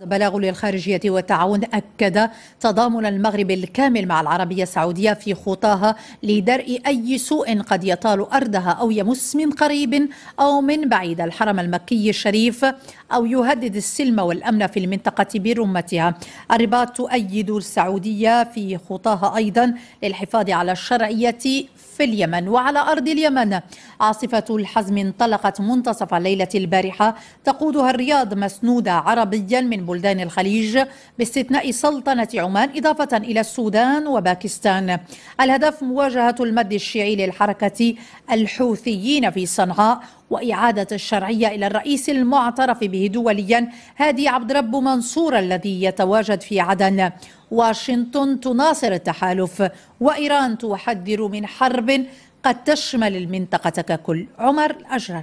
بلاغ للخارجية والتعاون أكد تضامن المغرب الكامل مع العربية السعودية في خطاها لدرء أي سوء قد يطال أرضها أو يمس من قريب أو من بعيد الحرم المكي الشريف أو يهدد السلم والأمن في المنطقة برمتها الرباط تؤيد السعودية في خطاها أيضا للحفاظ على الشرعية في اليمن وعلى أرض اليمن عاصفة الحزم انطلقت منتصف ليلة البارحة تقودها الرياض مسنودة عربيا من بلدان الخليج باستثناء سلطنة عمان إضافة إلى السودان وباكستان الهدف مواجهة المد الشيعي للحركة الحوثيين في صنعاء وإعادة الشرعية إلى الرئيس المعترف به دوليا هادي عبد رب منصور الذي يتواجد في عدن واشنطن تناصر التحالف وإيران تحذر من حرب قد تشمل المنطقة ككل عمر الأجرر